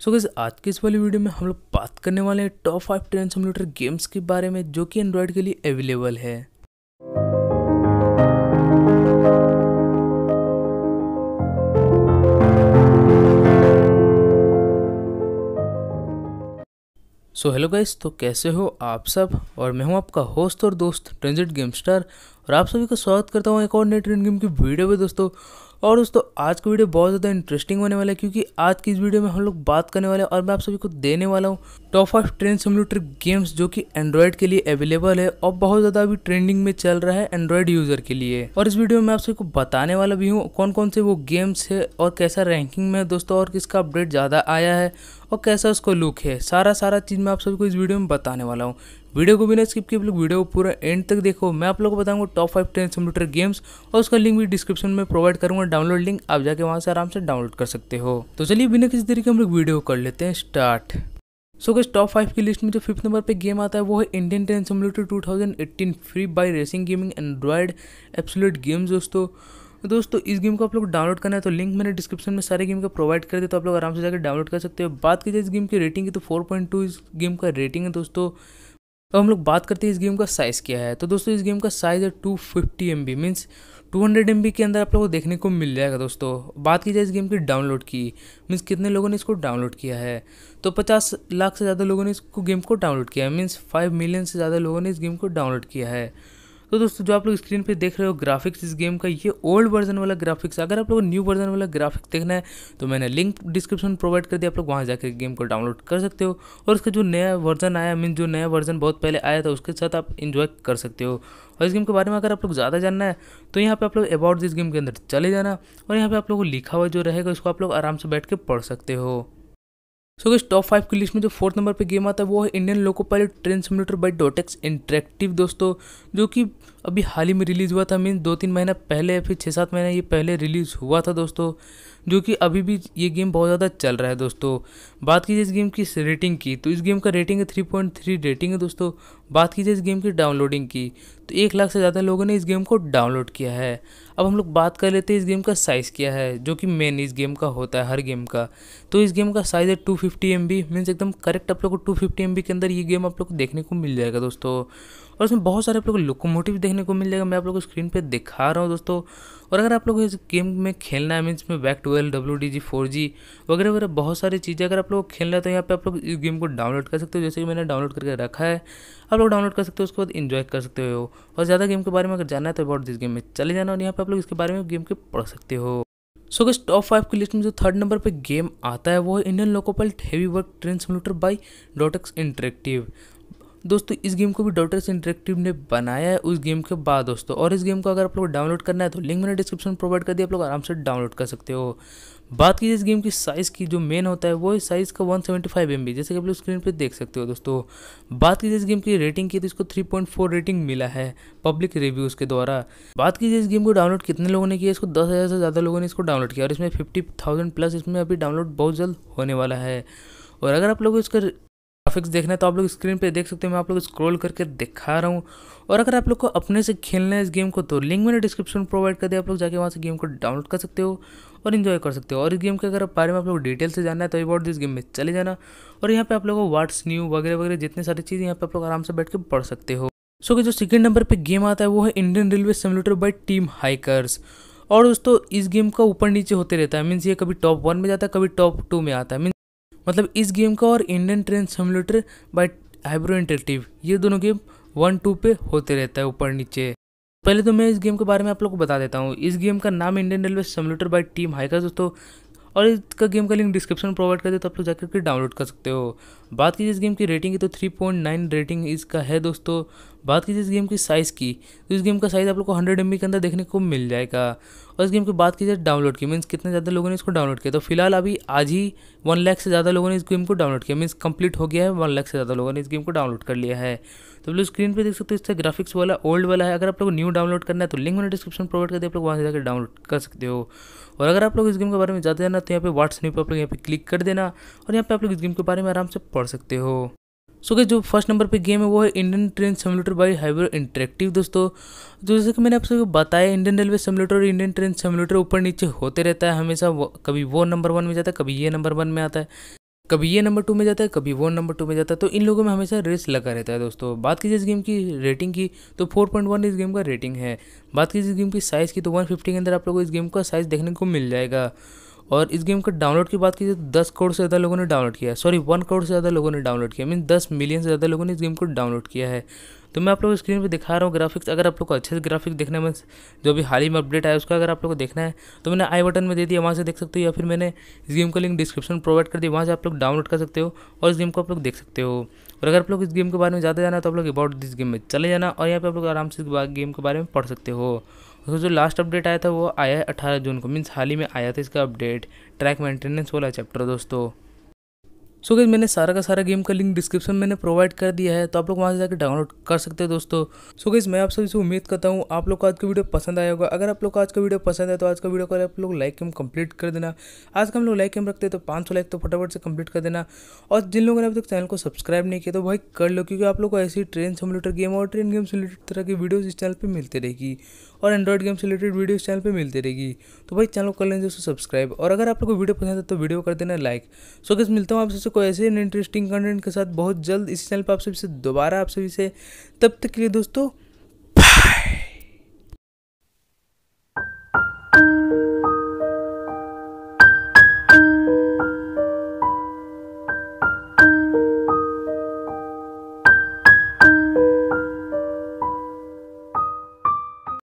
सो so, आज के इस वाली वीडियो में हम लोग बात करने वाले हैं top five train simulator games के बारे में जो कि एंड्रॉयड के लिए अवेलेबल है सो हेलो गाइस तो कैसे हो आप सब और मैं हूं आपका होस्ट और दोस्त ट्रेंजिट गेम स्टार और आप सभी का स्वागत करता हूं एक और नए ट्रेन गेम की वीडियो में दोस्तों और दोस्तों आज की वीडियो बहुत ज़्यादा इंटरेस्टिंग होने वाला है क्योंकि आज की इस वीडियो में हम लोग बात करने वाले हैं और मैं आप सभी को देने वाला हूँ top five train simulator games जो कि एंड्रॉयड के लिए अवेलेबल है और बहुत ज़्यादा अभी ट्रेंडिंग में चल रहा है एंड्रॉयड यूज़र के लिए और इस वीडियो में मैं आप सभी को बताने वाला भी हूँ कौन कौन से वो गेम्स है और कैसा रैंकिंग में है दोस्तों और किसका अपडेट ज़्यादा आया है और कैसा उसको लुक है सारा सारा चीज़ मैं आप सभी को इस वीडियो में बताने वाला हूँ वीडियो को बिना स्किप किए लोग वीडियो को पूरा एंड तक देखो मैं आप लोग को बताऊंगा top five train simulator games और उसका लिंक भी डिस्क्रिप्शन में प्रोवाइड करूंगा डाउनलोड लिंक आप जाके वहाँ से आराम से डाउनलोड कर सकते हो तो चलिए बिना किसी तरीके हम लोग वीडियो कर लेते हैं start so so, top five की लिस्ट में जो फिफ्थ नंबर पे गेम आता है वो है Indian train simulator 2018 free by racing gaming android एप्सोलेट गेम्स दोस्तों तो दोस्तों इस गेम को आप लोग डाउनलोड करना है तो लिंक मैंने डिस्क्रिप्शन में सारे गेम का प्रोवाइड कर दिया तो आप लोग आराम से जाकर डाउनलोड कर सकते हो बात की जाए इस गेम की रेटिंग की तो 4.2 इस गेम का रेटिंग है दोस्तों अब तो हम लोग बात करते हैं इस गेम का साइज़ क्या है तो दोस्तों इस गेम का साइज़ है two fifty M B means two hundred M B के अंदर आप लोगों को देखने को मिल जाएगा दोस्तों बात की जाए इस गेम की डाउनलोड की मीन्स कितने लोगों ने इसको डाउनलोड किया है तो पचास लाख से ज़्यादा लोगों ने इसको गेम को डाउनलोड किया है मीन्स फाइव मिलियन से ज़्यादा लोगों ने इस गेम को डाउनलोड किया है तो दोस्तों जो आप लोग स्क्रीन पे देख रहे हो ग्राफिक्स इस गेम का ये ओल्ड वर्जन वाला ग्राफिक्स अगर आप लोग न्यू वर्जन वाला ग्राफिक्स देखना है तो मैंने लिंक डिस्क्रिप्शन प्रोवाइड कर दिया आप लोग वहाँ जाकर गेम को डाउनलोड कर सकते हो और उसका जो नया वर्जन आया मीन जो नया वर्जन बहुत पहले आया था उसके साथ आप इन्जॉय कर सकते हो और इस गेम के बारे में अगर आप लोग ज़्यादा जानना है तो यहाँ पे आप लोग अबाउट दिस गेम के अंदर चले जाना और यहाँ पे आप लोग को लिखा हुआ जो रहेगा उसको आप लोग आराम से बैठ के पढ़ सकते हो सो so, टॉप फाइव की लिस्ट में जो फोर्थ नंबर पे गेम आता है वो है Indian loco pilot train simulator by Dotex interactive दोस्तों जो कि अभी हाल ही में रिलीज़ हुआ था मीन दो तीन महीना पहले फिर छः सात महीना ये पहले रिलीज़ हुआ था दोस्तों जो कि अभी भी ये गेम बहुत ज़्यादा चल रहा है दोस्तों बात कीजिए इस गेम की रेटिंग की तो इस गेम का रेटिंग है थ्री पॉइंट थ्री रेटिंग है दोस्तों बात कीजिए इस गेम की डाउनलोडिंग की तो एक लाख से ज़्यादा लोगों ने इस गेम को डाउनलोड किया है अब हम लोग बात कर लेते हैं इस गेम का साइज़ क्या है जो कि मेन इस गेम का होता है हर गेम का तो इस गेम का साइज़ है two fifty M B means एकदम करेक्ट आप लोग को टू फिफ्टी एम बी के अंदर ये गेम आप लोग को देखने को मिल जाएगा दोस्तों और इसमें बहुत सारे आप लोग को लोकोमोटिव देखने को मिल जाएगा मैं आप लोग को स्क्रीन पर दिखा रहा हूँ दोस्तों और अगर आप लोग इस गेम में खेलना है मीन्स में back twelve W D G four G वगैरह वगैरह बहुत सारी चीज़ें अगर आप लोग खेलना है तो यहाँ पे आप लोग इस गेम को डाउनलोड कर सकते हो जैसे कि मैंने डाउनलोड करके रखा है आप लोग डाउनलोड कर सकते हो उसके बाद इन्जॉय कर सकते हो और ज़्यादा गेम के बारे में अगर जाना है तो अबाउट दिस गेम में चले जाना और यहाँ पर आप लोग इसके बारे में गेम के पढ़ सकते हो सो गैस टॉप फाइव की लिस्ट में जो थर्ड नंबर पे गेम आता है वो है Indian loco pilot heavy work train simulator by Dotex interactive दोस्तों इस गेम को भी डॉटर्स इंटरेक्टिव ने बनाया है उस गेम के बाद दोस्तों और इस गेम को अगर आप लोग डाउनलोड करना है तो लिंक मैंने डिस्क्रिप्शन प्रोवाइड कर दिया आप लोग आराम से डाउनलोड कर सकते हो बात कीजिए इस गेम की साइज़ की जो मेन होता है वो है साइज़ का 175 सेवेंटी जैसे कि आप लोग स्क्रीन पे देख सकते हो दोस्तों बात कीजिए इस गेम की रेटिंग की तो इसको 3.4 रेटिंग मिला है पब्लिक रिव्यूज़ के द्वारा बात कीजिए इस गेम को डाउनलोड कितने लोगों ने किया इसको दस हज़ार से ज़्यादा लोगों ने इसको डाउनलोड किया और इसमें फिफ्टी थाउजेंड प्लस इसमें अभी डाउनलोड बहुत जल्द होने वाला है और अगर आप लोग इसका ग्राफिक्स देखना है तो आप लोग स्क्रीन पे देख सकते हो मैं आप लोग स्क्रॉल करके दिखा रहा हूँ और अगर आप लोग को अपने से खेलना है इस गेम को तो लिंक मैंने डिस्क्रिप्शन प्रोवाइड कर दिया आप लोग जाके वहाँ से गेम को डाउनलोड कर सकते हो और इन्जॉय कर सकते हो और इस गेम के अगर बारे में आप लोग डिटेल से जानना है तो अबाउट दिस गेम में चले जाना और यहाँ पे आप लोगों को व्हाट्स न्यू वगैरह वगैरह जितनी सारी चीज़ यहाँ पे आप लोग आराम से बैठ के पढ़ सकते हो सो कि जो सेकेंड नंबर पर गेम आता है वो है Indian railway simulator by team hikers और दोस्तों इस गेम का ऊपर नीचे होते रहता है मीन्स ये कभी टॉप वन में जाता है कभी टॉप टू में आता है मतलब इस गेम का और Indian train simulator by Highbrow interactive ये दोनों गेम वन टू पे होते रहता है ऊपर नीचे पहले तो मैं इस गेम के बारे में आप लोग को बता देता हूँ इस गेम का नाम Indian railway simulator by team hikers दोस्तों और इसका गेम का लिंक डिस्क्रिप्शन प्रोवाइड कर दे तो आप लोग जाकर के डाउनलोड कर सकते हो बात कीजिए इस गेम की रेटिंग की तो 3.9 रेटिंग इसका है दोस्तों बात कीजिए इस गेम की साइज़ की तो इस गेम का साइज़ आप लोग को हंड्रेड एम के अंदर देखने को मिल जाएगा और इस गेम की बात की जाए डाउनलोड की मीन्स कितने ज़्यादा लोगों ने इसको डाउनलोड किया तो फिलहाल अभी आज ही वन लाख से ज़्यादा लोगों ने इस गेम को डाउनलोड किया मीन्स कंप्लीट हो गया है वन लाख से ज़्यादा लोगों ने इस गेम को डाउनलोड कर लिया है तो आप लोग स्क्रीन पर देख सकते हो इससे ग्राफिक्स वाला ओल्ड वाला है अगर आप लोग न्यू डाउनलोड करना है तो लिंक मैंने डिस्क्रिप्शन प्रोवाइड कर दिया आप लोग वहाँ से जाकर डाउनलोड कर सकते हो और अगर आप लोग इस गेम के बारे में ज़्यादा जाना तो यहाँ पे व्हाट्सएप पर आप लोग यहाँ पे क्लिक कर देना और यहाँ पे आप लोग इस गेम के बारे में आराम से पढ़ पढ़ सकते हो सो so, जो फर्स्ट नंबर पे गेम है वो है Indian train simulator by Highbrow interactive दोस्तों जो तो जैसे कि मैंने आप सबको बताया इंडियन रेलवे सिमुलेटर और इंडियन ट्रेन सिमुलेटर ऊपर नीचे होते रहता है हमेशा वो, कभी वो नंबर वन में जाता है कभी ये नंबर वन में आता है कभी ये नंबर टू में जाता है कभी वो नंबर टू में जाता है तो इन लोगों में हमेशा रेस लगा रहता है दोस्तों बात कीजिए इस गेम की रेटिंग की तो 4.1 इस गेम का रेटिंग है बात कीजिए इस गेम की साइज़ की तो 150 के अंदर आप लोगों को इस गेम का साइज़ देखने को मिल जाएगा और इस गेम का डाउनलोड की बात की जाए तो दस करोड़ से ज़्यादा लोगों ने डाउनलोड किया है सॉरी वन करोड़ से ज़्यादा लोगों ने डाउनलोड किया मीन दस मिलियन से ज़्यादा लोगों ने इस गेम को डाउनलोड किया है तो मैं आप लोग को स्क्रीन पे दिखा रहा हूँ ग्राफिक्स अगर आप लोग को अच्छे से ग्राफिक्स देखने में जो भी हाल ही में अपडेट आया उसका अगर आप लोग को देखना है तो मैंने आई बटन में दे दिया वहाँ से देख सकते हो या फिर मैंने इस गेम का लिंक डिस्क्रिप्शन प्रोवाइड कर दिया वहाँ से आप लोग डाउनलोड कर सकते हो और इस गेम को आप लोग देख सकते हो और अगर आप लोग इस गेम के बारे में ज़्यादा जाना तो आप लोग अबाउट दिस गेम में चले जाना और यहाँ पर आप लोग आराम से इस गेम के बारे में पढ़ सकते हो उसका जो लास्ट अपडेट आया था वो आया है अठारह जून को मीन्स हाल ही में आया था इसका अपडेट ट्रैक मेंटेनेंस वाला चैप्टर दोस्तों सो गई मैंने सारा का सारा गेम का लिंक डिस्क्रिप्शन मैंने प्रोवाइड कर दिया है तो आप लोग वहाँ से जाकर डाउनलोड कर सकते हैं दोस्तों सो गई मैं आप सभी से उम्मीद करता हूँ आप लोग को आज का वीडियो पसंद आया होगा अगर आप लोग को आज का वीडियो पसंद है तो आज का वीडियो को आप लोग लाइक एम कम्प्लीट कर देना आज का हम लोग लाइक एम रखते हैं तो पाँच लाइक तो फटाफट से कम्प्लीट कर देना और जिन लोगों ने अभी तक चैनल को सब्सक्राइब नहीं किया तो भाई कर लो क्योंकि आप लोग को ऐसी ट्रेन रिलेटेड गेम और ट्रेन गेम से रिलेटेड तरह की वीडियोज़ इस चैनल पर मिलती रहेगी और एंड्रॉइड गेम से रिलेटेड वीडियो इस चैनल पर मिलती रहेगी तो भाई चैनल को कर लेंगे उसको सब्सक्राइब और अगर आप लोग को वीडियो पसंद है तो वीडियो कर देना लाइक सो किस मिलता हूँ आपसे को ऐसे इंटरेस्टिंग कंटेंट के साथ बहुत जल्द इस चैनल पर आप सभी से दोबारा आप सभी से तब तक के लिए दोस्तों